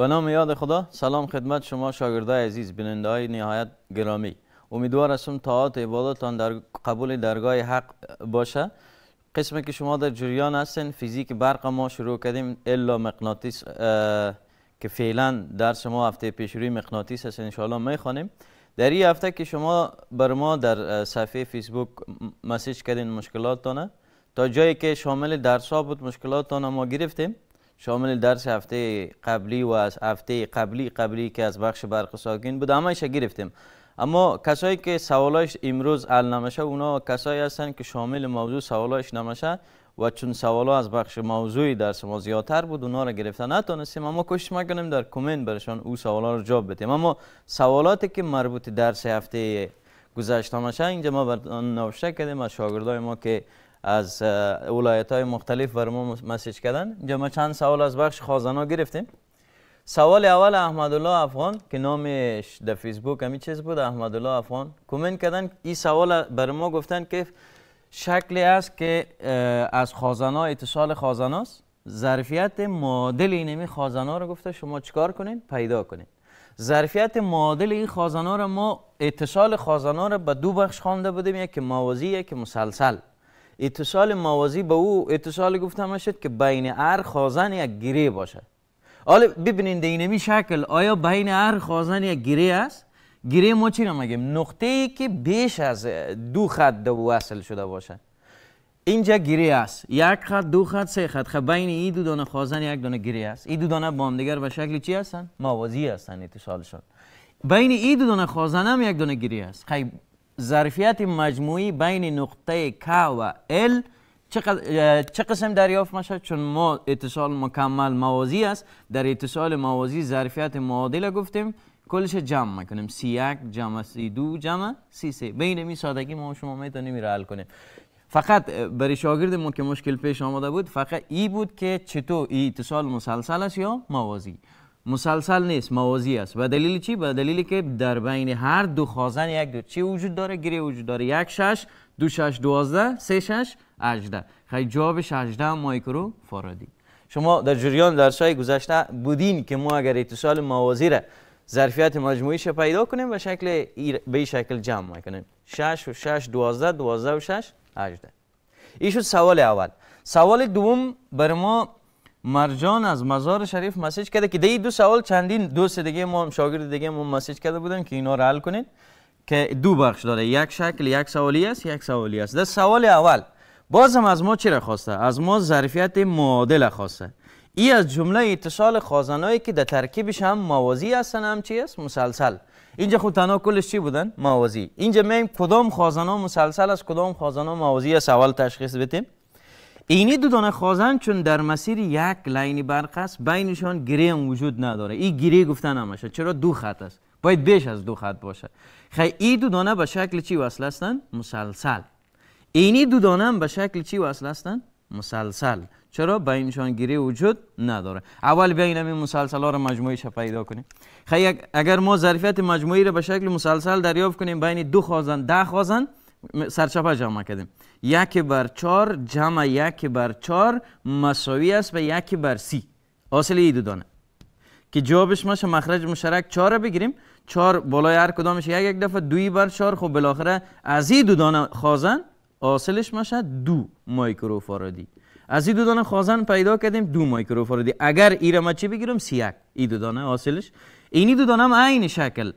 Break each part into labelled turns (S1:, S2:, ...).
S1: به نام یاد خدا سلام خدمت شما شاگرده عزیز بیننده های نهایت گرامی امیدوار هستم و عبادتان در قبول درگاه حق باشه قسم که شما در جریان هستین فیزیک برق ما شروع کردیم الا مغناطیس که فعلا در شما هفته پیش روی مغناطیس هست انشاءالله میخوانیم در این هفته که شما بر ما در صفحه فیسبوک مسیج کردین تانه تا جایی که شامل درس ها بود تانه ما گرفتیم شامل درس هفته قبلی و از هفته قبلی قبلی که از بخش برق ساکن بود همه گرفتیم اما کسایی که سوالاش امروز حل نمیشه اونا کسایی هستن که شامل موضوع سوالاش نمیشه و چون سوالا از بخش موضوعی درس ما زیادتر بود اونا را گرفته نتونستیم اما کوشش میکنیم در کامنت برشان او سوالا رو جواب بدیم اما سوالاتی که مربوط درس هفته گذشته میشه اینجا ما بر نوشته کردیم از شاگردای ما که از ولایت های مختلف بر ما مسیج کردن اینجا ما چند سوال از بخش خازنا گرفتیم سوال اول احمد الله افغان که نامش در فیسبوک همی چیز بود الله افغان کومنت کردن این سوال بر ما گفتن که شکلی است که از خازنا اتصال خازناست ظرفیت معادل اینمی ها رو گفته شما چکار کنین پیدا کنین ظرفیت معادل این خازنا رو ما اتصال خازنا رو به دو بخش خوانده بودیم یک موازی یک مسلسل اتصال موازی به او اتصال گفتم شد که بین هر خازن یک گیره باشد حالا ببینید اینمی شکل آیا بین هر خازن یک گیره است گیره ما چی میگیم نقطه ای که بیش از دو خط دو وصل شده باشد اینجا گیره است یک خط دو خط سه خط خب بین این دو دانه خازن یک دانه گیره است این دو دانه با هم دیگر به شکل چی هستن موازی هستن اتصالشان بین این دو دانه خازن هم یک دانه گیره است خب ظرفیت مجموعی بین نقطه K و L چه قسم دریافت میشه؟ چون ما اتصال مکمل موازی است در اتصال موازی ظرفیت معادله گفتیم کلش جمع میکنیم سی یک جمع سی دو جمع سی بین این سادگی ما شما میتونیم را حل کنیم فقط برای ما که مشکل پیش آمده بود فقط ای بود که چطور ای اتصال مسلسل است یا موازی مسلسل نیست موازی است به دلیل چی به دلیلی که در بین هر دو خازن یک دو چی وجود داره گری وجود داره یک شش دو شش دوازده سه شش هجده خیلی جوابش هجده مایکرو فارادی شما در جریان درسای گذشته بودین که ما اگر اتصال موازی را ظرفیت مجموعیش پیدا کنیم و شکل به شکل جمع میکنیم 6 و 6 12 12 و 6 18 این شد سوال اول سوال دوم بر ما مرجان از مزار شریف مسیج کرده که دی دو سوال چندین دوست دیگه ما شاگرد دیگه ما مسیج کرده بودن که اینا رو حل کنید که دو بخش داره یک شکل یک سوالی است یک سوالی است در سوال اول بازم از ما چی را خواسته از ما ظرفیت معادله خواسته ای از جمله اتصال خازنایی که در ترکیبش هم موازی هستن هم چی است مسلسل اینجا خود خب تنها کلش چی بودن موازی اینجا میم کدام خازنا مسلسل از کدام خازنا موازی است اول تشخیص بدیم اینی دو دانه خوازن چون در مسیر یک لینی برق است بینشان گری هم وجود نداره این گری گفتن همشه چرا دو خط است باید بیش از دو خط باشه خیلی این دو دانه به شکل چی وصل هستند مسلسل اینی دو دانه هم به شکل چی وصل هستند مسلسل چرا بینشان گری وجود نداره اول بیاین این مسلسل ها رو مجموعه پیدا کنیم خیلی اگر ما ظرفیت مجموعی رو به شکل مسلسل دریافت کنیم بین دو خوازن ده خوازن سرچاپه جمع کردیم یک بر چار جمع یک بر چار مساوی است به یک بر سی حاصل ای دو دانه که جوابش میشه مخرج مشترک چهار بگیریم چار بالای هر کدامش یک یک دفعه دوی بر چهار خب بالاخره از این دو دانه خوازن حاصلش میشه دو مایکروفارادی از این دو دانه خوازن پیدا کردیم دو مایکروفارادی اگر ای را ما چی بگیرم سی یک ای دو دانه حاصلش اینی دو دانه هم عین شکل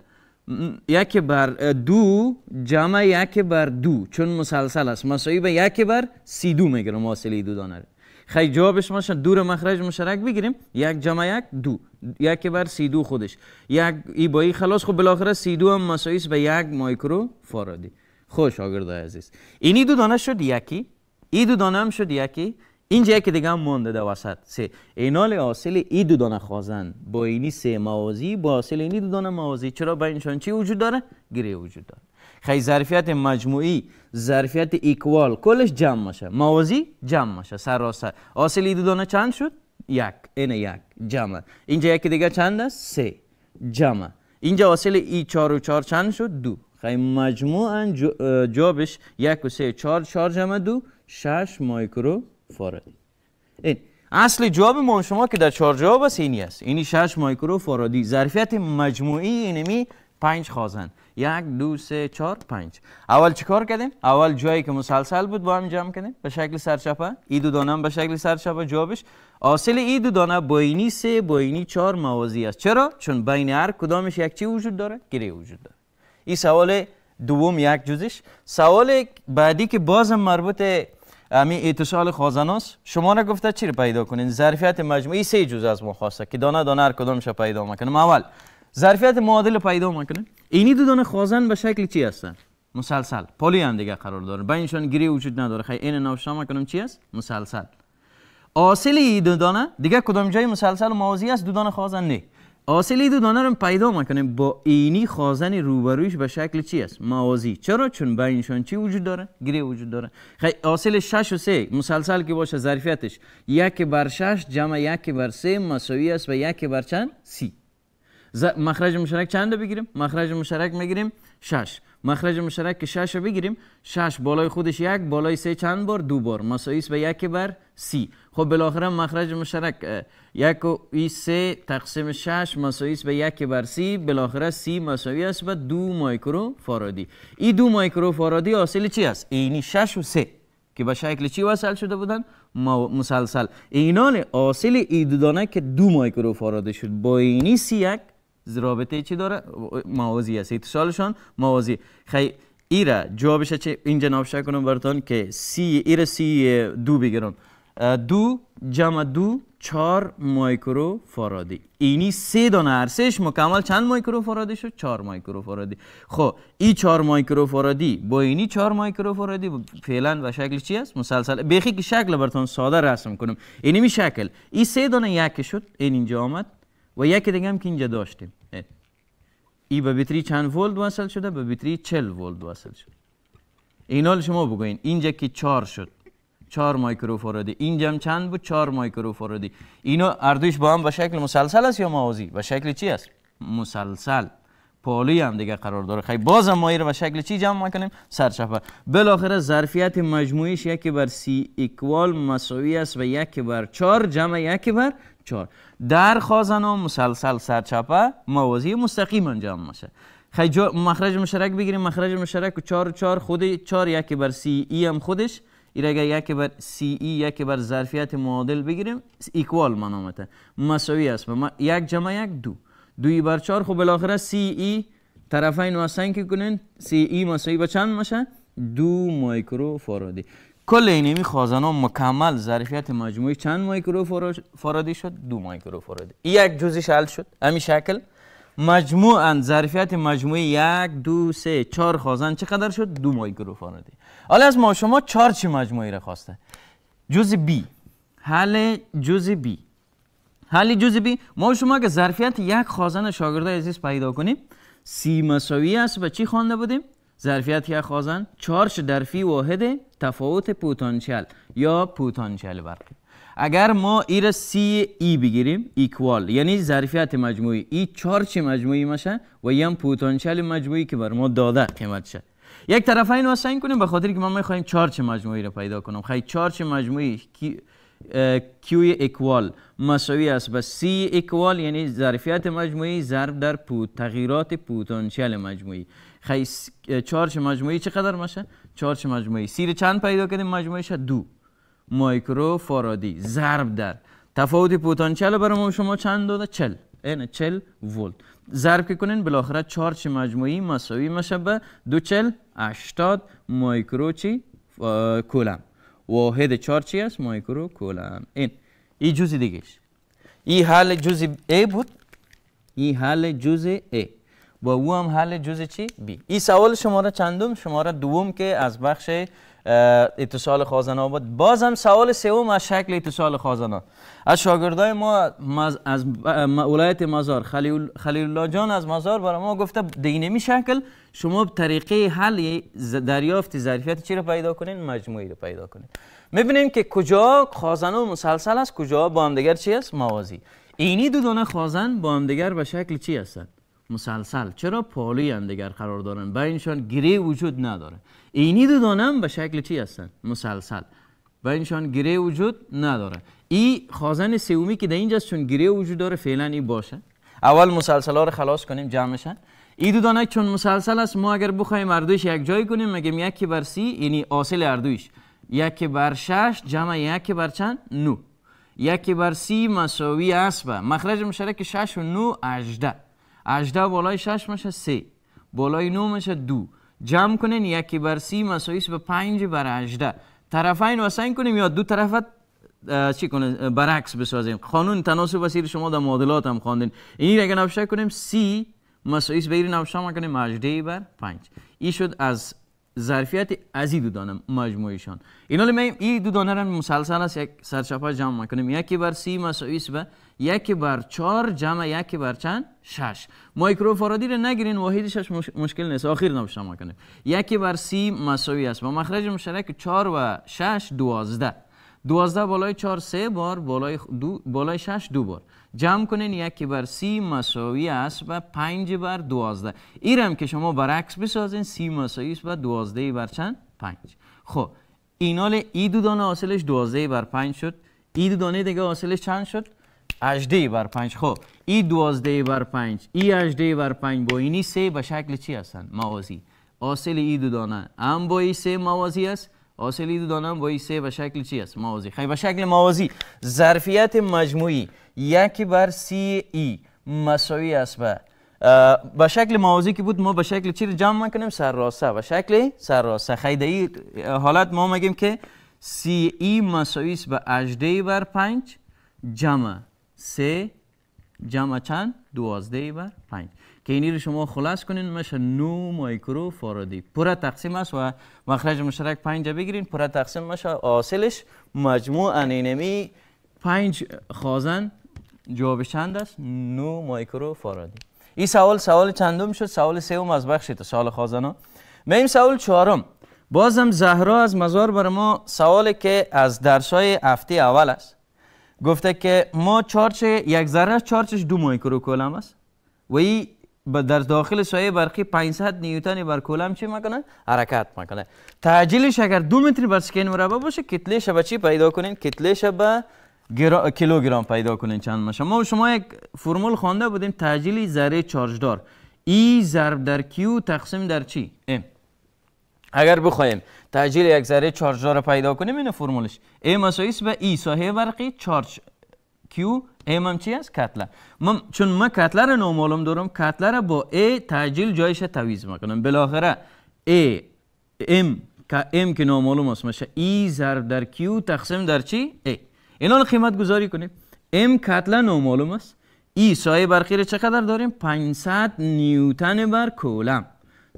S1: یک بر دو جمع یک بر دو چون مسلسل است مساوی به یک بر سی دو میگیرم واصله دو دانه خیلی جوابش ماشن دور مخرج مشترک بگیریم یک جمع یک دو یک بر سی دو خودش یک ای با خلاص خب بالاخره سی دو هم مساوی به یک مایکرو فارادی خوش آگرده عزیز اینی دو دانه شد یکی ای دو دانه هم شد یکی اینجا که دیگه هم مونده در وسط سه اینال حاصل ای دو دانه خوازن با اینی سه موازی با حاصل اینی دو دانه موازی چرا با اینشان چی وجود داره گره وجود داره خیلی ظرفیت مجموعی ظرفیت ایکوال کلش جمع میشه موازی جمع میشه سراسر حاصل ای دو دانه چند شد یک اینه یک جمع اینجا یک دیگه چند است سه جمع اینجا حاصل ای چار و چار چند شد دو خیلی مجموعا جابش یک و سه چار چار جمع دو شش مایکرو فارادی این اصل جواب ما شما که در چهار جواب است اینی است اینی شش مایکرو فارادی ظرفیت مجموعی اینمی پنج خازن یک دو سه چهار پنج اول چیکار کردیم اول جایی که مسلسل بود با هم جمع کردیم به شکل سرچپه ای دو دانه به شکل سرچپه جوابش حاصل ای دو دانه با اینی سه با اینی چهار موازی است چرا چون بین هر کدامش یک چی وجود داره گره وجود داره این سوال دوم یک جزش سوال بعدی که بازم مربوط امی اتصال خازناس شما را گفته چی رو پیدا کنین ظرفیت مجموعی سه جزء از ما خواسته که دانه دانه هر کدامش پیدا میکنیم اول ظرفیت معادل پیدا میکنیم اینی دو دانه خازن به شکل چی هستن مسلسل پلی هم دیگه قرار داره بینشان گری وجود نداره خیلی این نوشته میکنم چی است مسلسل اصلی دو دانه دیگه کدام جای مسلسل و موازی است دو دانه دو دانه رو پیدا میکنیم با اینی خوازن روبرویش به شکل چی است موازی چرا چون بینشان چی وجود داره گره وجود داره خیلی شش شش و سه مسلسل که باشه ظرفیتش یک بر شش جمع یک بر سه مساوی است و یک بر چند سی مخرج مشترک چند بگیریم مخرج مشترک میگیریم شش مخرج مشترک که 6 بگیریم شش بالای خودش یک بالای سه چند بار دو بار مساییس به یک بر سی خب بالاخره مخرج مشترک یک و ای سه تقسیم شش مساییس به یک بر سی بالاخره سی مساوی است و دو مایکرو فارادی این دو مایکرو فارادی حاصل چی است اینی شش و سه که به شکل چی وصل شده بودن مسلسل اینان حاصل ای دو دانه که دو مایکرو فارادی شد با اینی سی یک رابطه چی داره موازی است اتصالشان موازی خی ایره جوابش چه این جناب کنم براتون که سی ایره سی دو بگیرم دو جمع دو چهار مایکرو فارادی اینی سه دانه ارسش مکمل چند مایکرو فارادی شد چهار مایکرو فارادی خب این چهار مایکرو فارادی با اینی چهار مایکرو فارادی فعلا و شکل چی است مسلسل بخی که شکل براتون ساده رسم کنم اینی می شکل این سه دانه یک شد این اینجا آمد و یکی دیگه هم که اینجا داشتیم ای به بیتری چند ولت وصل شده به بیتری 40 ولت وصل شده اینال شما بگوین اینجا که 4 شد 4 فرادی اینجا هم چند بود 4 فرادی اینا اردوش با هم به شکل مسلسل است یا موازی به شکل چی است مسلسل پالی هم دیگه قرار داره خیلی باز ما مایر به شکل چی جمع میکنیم سرچپه بالاخره ظرفیت مجموعیش یکی بر سی ایکوال مساوی است و یکی بر 4 جمع یکی بر 4 در و مسلسل سرچپه موازی مستقیم انجام میشه خیلی مخرج مشترک بگیریم مخرج مشترک و چار چار خود چار یکی بر سی ای هم خودش ایر اگر یکی بر سی ای یکی بر ظرفیت معادل بگیریم ایکوال منامته مساوی است یک جمع یک دو دوی بر چار خب بالاخره سی ای طرفین واسنگ که کنین سی ای مساوی به چند میشه دو مایکرو فارادی کل اینمی ها مکمل ظرفیت مجموعی چند مایکرو فرادی شد؟ دو مایکرو فرادی یک جزی شل شد امی شکل مجموعا ظرفیت مجموعی یک دو سه چهار خازن چقدر شد؟ دو مایکرو فرادی حالا از ما شما چهار چی مجموعی را خواسته؟ جز بی حل جز بی حل جز بی ما شما که ظرفیت یک خازن شاگرده عزیز پیدا کنیم سی مساوی است و چی خوانده بودیم؟ ظرفیت یک خازن چهارش در فی واحده تفاوت پوتانسیل یا پوتانسیل برقی اگر ما ای را سی ای بگیریم ایکوال یعنی ظرفیت مجموعی ای چارچ مجموعی میشه و یم پوتانسیل مجموعی که بر ما داده قیمت شد یک طرف این واسه کنیم به خاطر که ما میخوایم چارچ مجموعی را پیدا کنم خیلی چارچ مجموعی کی Q اکوال مساوی است به سی ایکوال یعنی ظرفیت مجموعی ضرب در تغییرات پوتانسیل مجموعی خیس چارچ مجموعی چقدر میشه چارچ مجموعی سیر چند پیدا کردیم مجموعیش دو مایکرو فارادی ضرب در تفاوت پتانسیل برای شما چند داده چل این چل ولت ضرب که کنین بالاخره چارچ مجموعی مساوی میشه به دو چل اشتاد مایکرو چی کولم واحد چارج است مایکرو کولم این ای جزی دیگهش ای حال جزی ای بود ای حال جزی ای و او هم حل جز چی بی این سوال شماره چندم شماره دوم که از بخش اتصال خازن آباد باز هم سوال سوم از شکل اتصال خازن از شاگردای ما از ولایت مزار خلیل, خلیل الله جان از مزار برای ما گفته دینمی شکل شما طریقه حل دریافت ظرفیت چی رو پیدا کنین مجموعی رو پیدا کنین میبینیم که کجا خازن مسلسل است کجا با هم دیگر چی است موازی اینی دو دانه خازن با هم دیگر به شکل چی هستند مسلسل چرا پالی هم دیگر قرار دارن اینشان گری وجود نداره اینی دو دانم به شکل چی هستن مسلسل اینشان گری وجود نداره ای خازن سیومی که در اینجا چون گری وجود داره فعلا این باشه اول مسلسل ها رو خلاص کنیم جمعشن ای دو دانه چون مسلسل است ما اگر بخوایم اردوش یک جای کنیم مگه یکی بر سی یعنی آسل اردوش یکی بر شش جمع یک بر چند نو یک بر سی مساوی اسبه مخرج مشترک شش و نو 18 18 بالای 6 میشه 3 بالای 9 میشه 2 جمع کنین یکی بر 3 مساوی به 5 بر 18 طرفین وسنگ کنیم یا دو طرفت چی کنه برعکس بسازیم قانون تناسب وسیل شما در معادلات هم خواندین این اگه نوشته کنیم سی مساوی به این نوشته ما کنیم 18 بر 5 این شد از ظرفیت از این دو دانه مجموعیشان اینا این دو دانه را مسلسل است یک سرچپه جمع میکنیم یکی بر سی مساوی است به یکی بر چهار جمع یکی بر چند شش مایکروفارادی را نگیرین واحدش مش... مشکل نیست آخر نبشتم میکنیم یکی بر سی مساوی است با مخرج مشترک چار و شش دوازده دوازده بالای چار سه بار بالای دو بالای شش دو بار جمع کنین یکی بر سی مساوی است و پنج بر دوازده ایرم که شما برعکس بسازین سی مساوی است و دوازده بر چند؟ پنج خب اینال ای دو دانه حاصلش دوازده بر پنج شد ای دو دانه دیگه حاصلش چند شد؟ اجده بر پنج خب ای دوازده بر پنج ای اجده بر پنج با اینی سه به شکل چی هستن؟ موازی حاصل ای دو دانه هم با ای سه موازی است حاصل ای دو دانه هم با ای سه به شکل چی است؟ موازی خیلی خب، به شکل موازی ظرفیت مجموعی یک بر سی ای مساوی است به به شکل موازی که بود ما به شکل چی جمع میکنیم سرراسته و شکل سرراسته خیده ای حالت ما مگیم که سی ای مساوی است به 18 بر 5 جمع 3 جمع چند 12 بر 5 که رو شما خلاص کنین میشه 9 مایکرو فارادی پورا تقسیم است و مخرج مشترک 5 بگیرین پورا تقسیم میشه حاصلش مجموع انینمی 5 خازن جواب چند است نو مایکرو فارادی این سوال سوال چندم شد سوال سوم از بخش تا سوال خازنا میم سوال چهارم بازم زهرا از مزار بر ما سوالی که از درسای هفته اول است گفته که ما چارچ یک ذره چارچش دو مایکرو کولم است و ای در داخل سایه برقی 500 نیوتن بر کولم چی میکنه حرکت میکنه تعجیلش اگر دو متری بر سکین مربع باشه کتلش به چی پیدا کنین کتلش به گرا... کیلوگرم پیدا کنین چند میشه ما شما یک فرمول خوانده بودیم تعجیل ذره دار ای ضرب در کیو تقسیم در چی ام اگر بخوایم تعجیل یک ذره دار پیدا کنیم این فرمولش ای است به ای ساحه ورقی چارج کیو ایم هم چی است کتله چون ما کتله رو نامعلوم دارم کتله رو با ای تعجیل جایش تعویض میکنم بالاخره ای ام که ام که نامعلوم است میشه ای ضرب در کیو تقسیم در چی ای اینا قیمت گذاری کنیم ام کتله نامعلوم است ای سایه برقی چقدر داریم 500 نیوتن بر کولم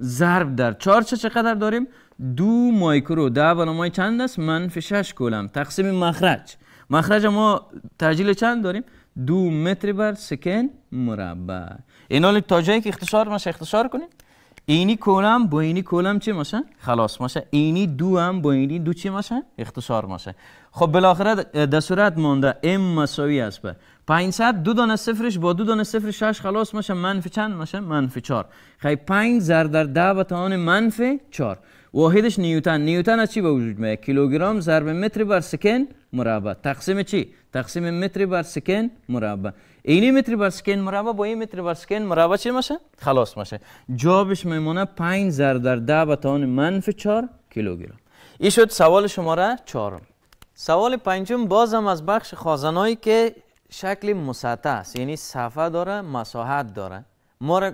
S1: ضرب در چارچه چه چقدر داریم دو مایکرو ده بنامای چند است من 6 کولم تقسیم مخرج مخرج ما تجیل چند داریم دو متر بر سکن مربع اینا تا جایی که اختصار ماش اختصار کنیم اینی کلم با اینی کلم چی ماشه؟ خلاص ماشه اینی دو هم با اینی دو چی ماشه؟ اختصار ماشه خب بالاخره در صورت مانده ام مساوی است به 500 دو دانه صفرش با دو دانه صفر شش خلاص ماشه منفی چند ماشه؟ منفی چار. خیلی خب 5 زر در ده به تاان منفی چار. واحدش نیوتن نیوتن از چی به وجود میاد؟ کیلوگرم ضرب متر بر سکن مربع تقسیم چی؟ تقسیم متر بر سکن مربع اینی متر بر سکن مربع با این متر بر سکن مربع چی میشه خلاص میشه جوابش میمونه 5 ضرب در 10 به توان منفی 4 کیلوگرم این شد سوال شماره 4 سوال پنجم باز هم از بخش خازنایی که شکل مسطح است یعنی صفحه داره مساحت داره ما را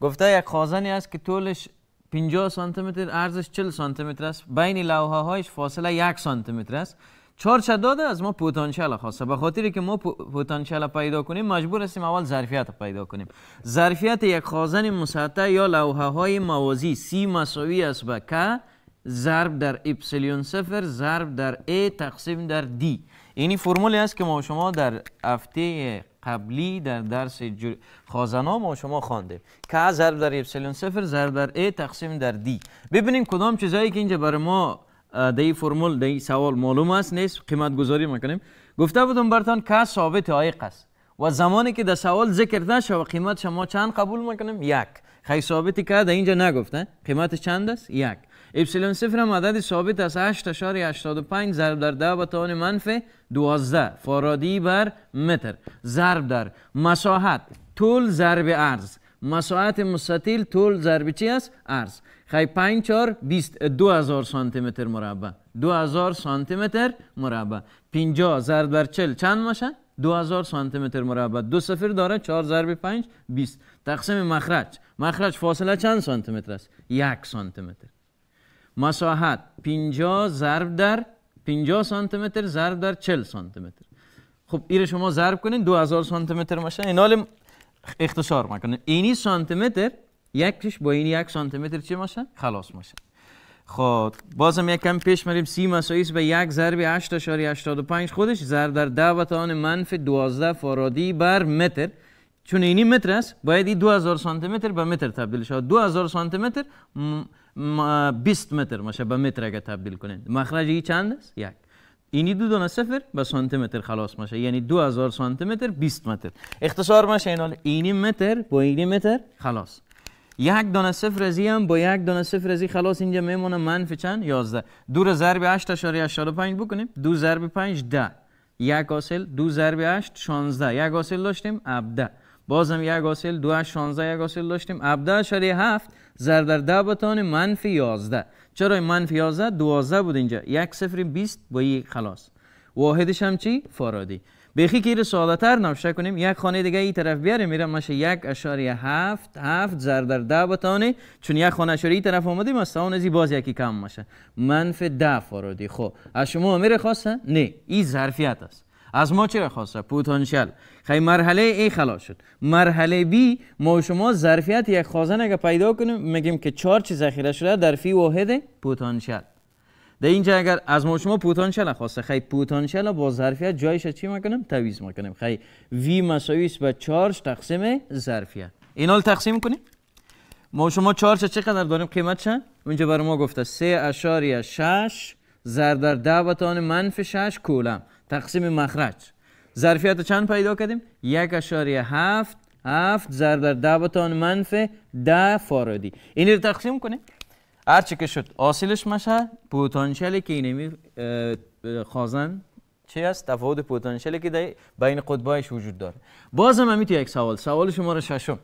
S1: گفته یک خازنی است که طولش 50 سانتی متر عرضش 40 سانتی متر است بین لوحه هایش فاصله 1 سانتی متر است چارچه داده از ما پتانسیل خواسته به خاطری که ما پتانسیل پیدا کنیم مجبور هستیم اول ظرفیت پیدا کنیم ظرفیت یک خازن مسطح یا لوحه های موازی سی مساوی است به ک ضرب در اپسیلون سفر ضرب در ای تقسیم در دی اینی فرمولی است که ما شما در هفته قبلی در درس جر... ها ما شما خواندیم که ضرب در اپسیلون سفر ضرب در ای تقسیم در دی ببینیم کدام چیزایی که اینجا برای ما دهی فرمول دهی سوال معلوم است نیست قیمت گذاری میکنیم گفته بودم برتان که ثابت عایق است و زمانی که در سوال ذکر نشه و قیمت شما چند قبول میکنیم یک خیلی ثابتی که در اینجا نگفته قیمت چند است یک اپسیلون صفر هم عدد ثابت از 8.85 ضرب در 10 به توان منفی 12 فارادی بر متر ضرب در مساحت طول ضرب عرض مساحت مستطیل طول ضرب چی است عرض خی 5 4 20 2000 سانتی متر مربع 2000 سانتی متر مربع 50 ضرب بر 40 چند میشه 2000 سانتی متر مربع دو صفر داره 4 ضرب 5 20 تقسیم مخرج مخرج فاصله چند سانتی متر است یک سانتی متر مساحت 50 ضرب در 50 سانتی متر ضرب در 40 سانتی متر خب ایره شما ضرب کنین 2000 سانتی متر میشه اینال اختصار میکنین اینی سانتی متر یک با این یک سانتی متر چی میشه خلاص میشه خب بازم یک کم پیش مریم سی مسایس به یک ضرب 8.85 خودش ضرب در و آن منفی 12 فارادی بر متر چون اینی متر است باید این 2000 سانتی متر به متر تبدیل شود 2000 سانتی متر 20 متر میشه به متر اگه تبدیل کنید مخرج این چند است یک اینی دو دونه صفر به سانتی متر خلاص میشه یعنی 2000 سانتی متر 20 متر اختصار میشه اینال اینی متر با اینی متر خلاص یک دانه صفر زی هم با یک سفر صفر این خلاص اینجا میمونه منفی چند 11 دو را ضرب 5 بکنیم دو ضرب 5 ده یک حاصل دو ضرب 8 16 یک حاصل داشتیم 17 بازم یک حاصل 2 16 یک حاصل داشتیم 17 شریع 7 ضرب در 10 بتانه منفی 11 چرا منفی 11 12 بود اینجا یک سفر 20 با یک خلاص واحدش هم چی فارادی به که رو تر نوشه کنیم یک خانه دیگه این طرف بیاریم میره ماشه یک اشاری هفت هفت زر در ده بتانه چون یک خانه اشاری طرف آمدیم از اون ازی باز یکی کم ماشه منف ده فرادی خب از شما میره خواسته؟ نه این ظرفیت است از ما چرا خواسته؟ پوتانشل خیلی مرحله ای خلاص شد مرحله بی ما شما ظرفیت یک خازن اگه پیدا کنیم میگیم که چهار چیز ذخیره شده در فی واحد پوتانشل در اینجا اگر از ما شما پوتانشل خواسته خی پوتانشل با ظرفیت جایش چی میکنیم تویز میکنیم خی وی مساوی به چارج تقسیم ظرفیت اینال حال تقسیم کنیم ما شما چارج چقدر داریم قیمت چند اونجا برای ما گفته سه شش زر در ده بطان منف شش کولم تقسیم مخرج ظرفیت چند پیدا کردیم یک اشاری هفت هفت زر در ده بطان منف ده فارادی این رو تقسیم کنیم هرچی که شد آسیلش مشه پوتانشل که اینمی خازن چی است تفاوت پوتانشل که بین قطبایش وجود داره بازم هم یک سوال سوال شماره ششم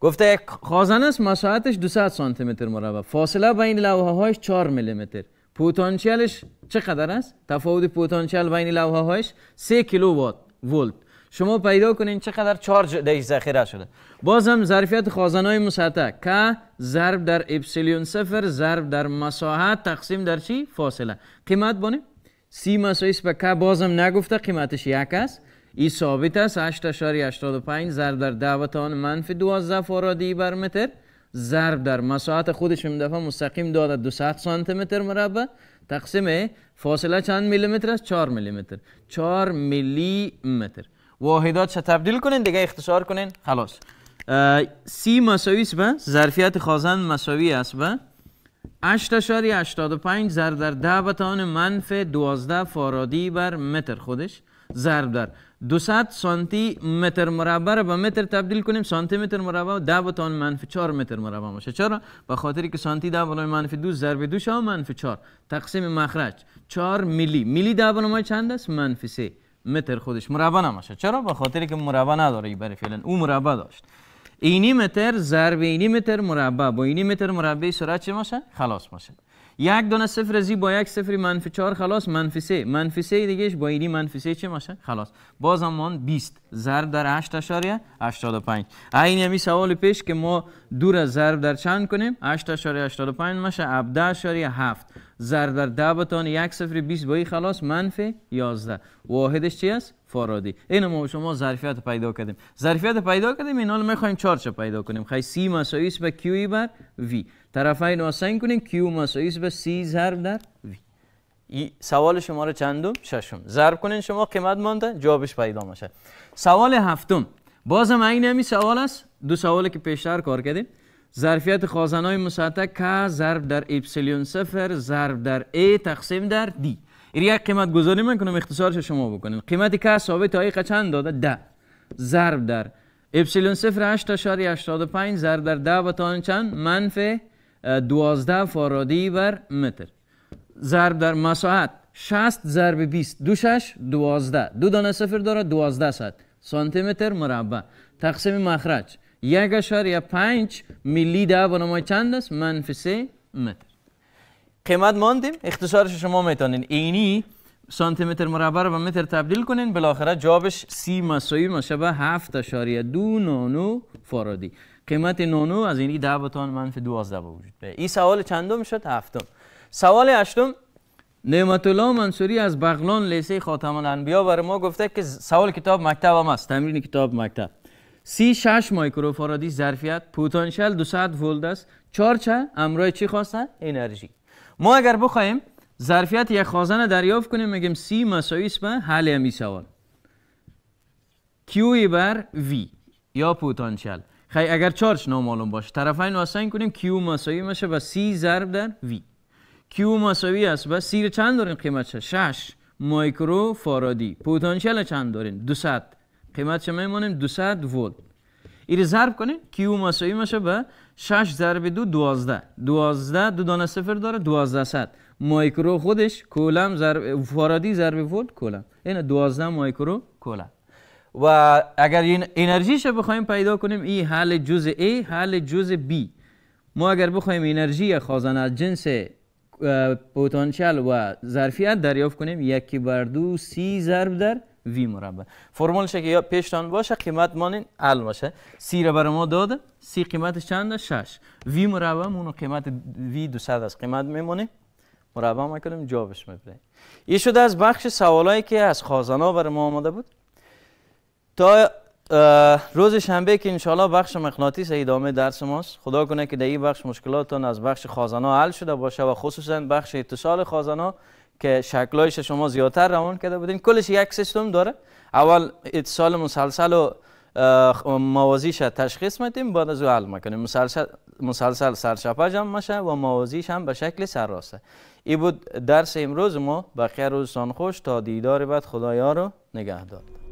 S1: گفته یک خازن است مساحتش 200 سانتی متر مربع فاصله بین لوحه هایش 4 میلی متر پوتانشلش چقدر است تفاوت پوتانشل بین لوحه هایش 3 کیلو وات ولت شما پیدا کنین چقدر چارج دهی ذخیره شده بازم ظرفیت خازانه مسطح که ضرب در اپسیلیون صفر ضرب در مساحت تقسیم در چی فاصله قیمت بانیم سی مسایس به که بازم نگفته قیمتش یک است ای ثابت است 8.85 ضرب در دوتان منفی 12 فارادی بر متر ضرب در مساحت خودش این دفعه مستقیم داده 200 سانتی متر مربع تقسیم فاصله چند میلی متر است 4 میلی متر 4 میلی متر واحدات شو تبدیل کنین دیگه اختصار کنین خلاص سی مساوی است به ظرفیت خازن مساوی است به 8.85 ضرب در 10 به توان منفع 12 فارادی بر متر خودش ضرب در 200 سانتی متر مربع را به متر تبدیل کنیم سانتی متر مربع 10 به توان منفی 4 متر مربع میشه چرا به خاطر که سانتی 10 به منفی 2 ضرب 2 شما منفی 4 تقسیم مخرج 4 میلی میلی 10 به چند است منفی 3 متر خودش مربع نمیشه چرا به خاطر که مربع نداره برای فعلا او مربع داشت اینی متر ضرب اینی متر مربع با اینی متر مربع سرعت چه میشه خلاص میشه یک دونه صفر زی با یک صفر منفی چهار خلاص منفی سه منفی سه دیگهش با اینی منفی سه چه ماشه خلاص باز هم 20 ضرب در هشت اشاریه پنج این همی یعنی سوال پیش که ما دور از ضرب در چند کنیم هشت اشاریه پنج ماشه عبده اشاریه هفت ضرب در ده بتان یک صفر بیست با این خلاص منفی یازده واحدش چی فارادی این ما شما ظرفیت پیدا کردیم ظرفیت پیدا کردیم این می میخوایم چارچه پیدا کنیم خیلی سی مساوی به کیوی بر وی طرفین آسین کنیم کیو مسایس به سی ضرب در وی سوال شما رو چندم ششم ضرب کنین شما قیمت مانده جوابش پیدا میشه سوال هفتم بازم این همی سوال است دو سوال که پیشتر کار کردیم ظرفیت خازنای مسطح که ضرب در اپسیلون صفر ضرب در ای تقسیم در دی این یک قیمت گذاری من کنم اختصارش شما بکنین قیمت که ثابت عایق چند داده ده ضرب در اپسیلون صفر هشت اشاری اشتاد پنج ضرب در ده و تان چند منف دوازده فارادی بر متر ضرب در مساحت شست ضرب بیست دو شش دوازده دو دانه صفر داره دوازده ست سانتی متر مربع تقسیم مخرج یک اشاری پنج میلی ده بنامای چند است منف سه متر قیمت ماندیم اختصارش شما میتونین اینی سانتی متر مربع رو به متر تبدیل کنین بالاخره جوابش سی مساوی مشابه هفت اشاریه دو نانو فارادی قیمت نانو از اینی ده بتان منفی از به وجود این سوال چندم شد هفتم سوال هشتم نعمت الله منصوری از بغلان لیسه خاتم الانبیا برای ما گفته که سوال کتاب مکتب هم است تمرین کتاب مکتب سی شش مایکروفارادی ظرفیت پوتانشل 200 ولت است چهار چه امرای چی خواسته انرژی ما اگر بخوایم ظرفیت یک خازن دریافت کنیم میگیم سی مساوی است به حل همی سوال کیوی بر وی یا پوتانشل خی اگر چارج نامعلوم باشه طرفین رو کنیم کیو مساوی میشه و سی ضرب در وی کیو مساوی است و سی چند داریم قیمتش 6 مایکرو فارادی پتانسیل چند دارین 200 قیمتش میمونیم 200 ولت ایره ضرب کی کیو مساوی میشه به 6 ضرب 2 12 12 دو دانه صفر داره 12 صد مایکرو خودش کولم ضرب فارادی ضرب ولت کولم اینه 12 مایکرو کولم و اگر این انرژیش رو بخوایم پیدا کنیم این حل جزء A حل جزء B ما اگر بخوایم انرژی خازن از جنس پتانسیل و ظرفیت دریافت کنیم یکی بر دو سی ضرب در وی مربع فرمولش که یا پیشتان باشه قیمت مانین ال باشه سی را برای ما داده سی قیمتش چنده شش وی مربع اون قیمت وی 200 از قیمت میمونه مربع ما کنیم جابش میبره این شده از بخش سوالایی که از خازنا برای ما آمده بود تا روز شنبه که انشالله بخش مغناطیس ادامه درس ماست خدا کنه که در این بخش مشکلاتتان از بخش خازنا حل شده باشه و خصوصا بخش اتصال خازنا که شکلایش شما زیادتر روان کرده بودیم کلش یک سیستم داره اول اتصال مسلسل و موازیش تشخیص میتیم بعد از او حل میکنیم مسلسل, مسلسل جمع میشه و موازیش هم به شکل سرراسته ای بود درس امروز ما بقیه روزتان خوش تا دیدار بعد خدایا رو نگه داد